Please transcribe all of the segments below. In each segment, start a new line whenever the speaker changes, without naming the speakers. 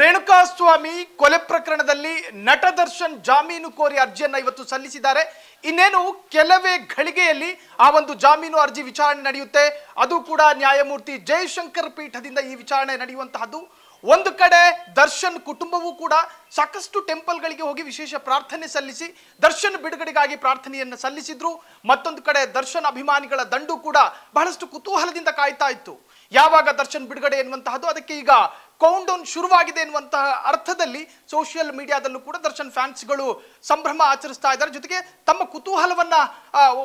ರೇಣುಕಾಸ್ವಾಮಿ ಕೊಲೆ ಪ್ರಕರಣದಲ್ಲಿ ನಟ ದರ್ಶನ್ ಜಾಮೀನು ಕೋರಿ ಅರ್ಜಿಯನ್ನು ಇವತ್ತು ಸಲ್ಲಿಸಿದ್ದಾರೆ ಇನ್ನೇನು ಕೆಲವೇ ಘಳಿಗೆಯಲ್ಲಿ ಆ ಒಂದು ಜಾಮೀನು ಅರ್ಜಿ ವಿಚಾರಣೆ ನಡೆಯುತ್ತೆ ಅದು ಕೂಡ ನ್ಯಾಯಮೂರ್ತಿ ಜಯಶಂಕರ್ ಪೀಠದಿಂದ ಈ ವಿಚಾರಣೆ ನಡೆಯುವಂತಹದ್ದು ಒಂದು ಕಡೆ ದರ್ಶನ್ ಕುಟುಂಬವೂ ಕೂಡ ಸಾಕಷ್ಟು ಟೆಂಪಲ್ಗಳಿಗೆ ಹೋಗಿ ವಿಶೇಷ ಪ್ರಾರ್ಥನೆ ಸಲ್ಲಿಸಿ ದರ್ಶನ್ ಬಿಡುಗಡೆಗಾಗಿ ಪ್ರಾರ್ಥನೆಯನ್ನು ಸಲ್ಲಿಸಿದ್ರು ಮತ್ತೊಂದು ಕಡೆ ದರ್ಶನ್ ಅಭಿಮಾನಿಗಳ ದಂಡು ಕೂಡ ಬಹಳಷ್ಟು ಕುತೂಹಲದಿಂದ ಕಾಯ್ತಾ ಇತ್ತು ಯಾವಾಗ ದರ್ಶನ್ ಬಿಡುಗಡೆ ಎನ್ನುವಂತಹದ್ದು ಅದಕ್ಕೆ ಈಗ ಕೌಂಟ್ ಡೌನ್ ಶುರುವಾಗಿದೆ ಎನ್ನುವಂತಹ ಅರ್ಥದಲ್ಲಿ ಸೋಷಿಯಲ್ ಮೀಡಿಯಾದಲ್ಲೂ ಕೂಡ ದರ್ಶನ್ ಫ್ಯಾನ್ಸ್ಗಳು ಸಂಭ್ರಮ ಆಚರಿಸ್ತಾ ಇದ್ದಾರೆ ಜೊತೆಗೆ ತಮ್ಮ ಕುತೂಹಲವನ್ನ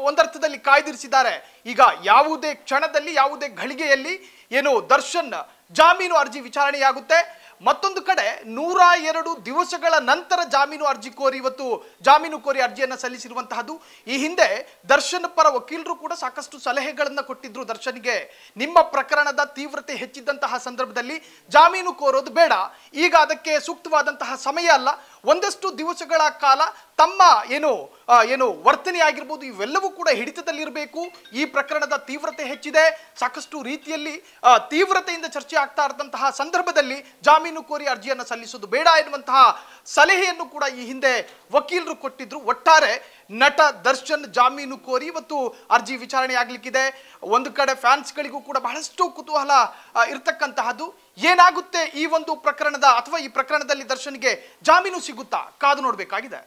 ಒಂದರ್ಥದಲ್ಲಿ ಕಾಯ್ದಿರಿಸಿದ್ದಾರೆ ಈಗ ಯಾವುದೇ ಕ್ಷಣದಲ್ಲಿ ಯಾವುದೇ ಘಳಿಗೆಯಲ್ಲಿ ಏನು ದರ್ಶನ್ ಜಾಮೀನು ಅರ್ಜಿ ವಿಚಾರಣೆಯಾಗುತ್ತೆ ಮತ್ತೊಂದು ಕಡೆ ನೂರ ಎರಡು ದಿವಸಗಳ ನಂತರ ಜಾಮೀನು ಅರ್ಜಿ ಕೋರಿ ಇವತ್ತು ಜಾಮೀನು ಕೋರಿ ಅರ್ಜಿಯನ್ನು ಸಲ್ಲಿಸಿರುವಂತಹದ್ದು ಈ ಹಿಂದೆ ದರ್ಶನ್ ಪರ ವಕೀಲರು ಕೂಡ ಸಾಕಷ್ಟು ಸಲಹೆಗಳನ್ನು ಕೊಟ್ಟಿದ್ರು ದರ್ಶನ್ಗೆ ನಿಮ್ಮ ಪ್ರಕರಣದ ತೀವ್ರತೆ ಹೆಚ್ಚಿದ್ದಂತಹ ಸಂದರ್ಭದಲ್ಲಿ ಜಾಮೀನು ಕೋರೋದು ಬೇಡ ಈಗ ಅದಕ್ಕೆ ಸೂಕ್ತವಾದಂತಹ ಸಮಯ ಅಲ್ಲ ಒಂದಷ್ಟು ದಿವಸಗಳ ಕಾಲ ತಮ್ಮ ಏನು ಏನು ವರ್ತನೆ ಆಗಿರ್ಬೋದು ಇವೆಲ್ಲವೂ ಕೂಡ ಹಿಡಿತದಲ್ಲಿರಬೇಕು ಈ ಪ್ರಕರಣದ ತೀವ್ರತೆ ಹೆಚ್ಚಿದೆ ಸಾಕಷ್ಟು ರೀತಿಯಲ್ಲಿ ತೀವ್ರತೆಯಿಂದ ಚರ್ಚೆ ಆಗ್ತಾ ಇರದಂತಹ ಸಂದರ್ಭದಲ್ಲಿ ಜಾಮೀನು ಕೋರಿ ಅರ್ಜಿಯನ್ನು ಸಲ್ಲಿಸೋದು ಬೇಡ ಎನ್ನುವಂತಹ ಸಲಹೆಯನ್ನು ಕೂಡ ಈ ಹಿಂದೆ ವಕೀಲರು ಕೊಟ್ಟಿದ್ರು ಒಟ್ಟಾರೆ ನಟ ದರ್ಶನ್ ಜಾಮೀನು ಕೋರಿ ಇವತ್ತು ಅರ್ಜಿ ವಿಚಾರಣೆ ಆಗ್ಲಿಕ್ಕಿದೆ ಒಂದು ಕಡೆ ಫ್ಯಾನ್ಸ್ಗಳಿಗೂ ಕೂಡ ಬಹಳಷ್ಟು ಕುತೂಹಲ ಇರತಕ್ಕಂತಹದ್ದು ಏನಾಗುತ್ತೆ ಈ ಒಂದು ಪ್ರಕರಣದ ಅಥವಾ ಈ ಪ್ರಕರಣದಲ್ಲಿ ದರ್ಶನ್ಗೆ ಜಾಮೀನು ಸಿಗುತ್ತಾ ಕಾದು ನೋಡಬೇಕಾಗಿದೆ